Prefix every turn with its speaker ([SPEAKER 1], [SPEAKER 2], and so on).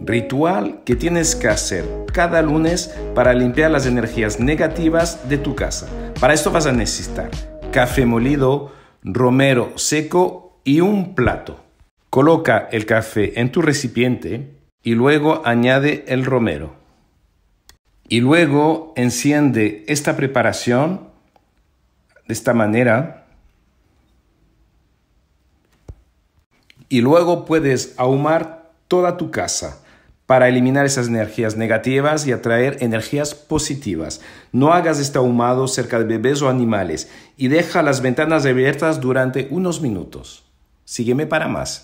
[SPEAKER 1] Ritual que tienes que hacer cada lunes para limpiar las energías negativas de tu casa. Para esto vas a necesitar café molido, romero seco y un plato. Coloca el café en tu recipiente y luego añade el romero. Y luego enciende esta preparación de esta manera. Y luego puedes ahumar toda tu casa para eliminar esas energías negativas y atraer energías positivas. No hagas este ahumado cerca de bebés o animales y deja las ventanas abiertas durante unos minutos. Sígueme para más.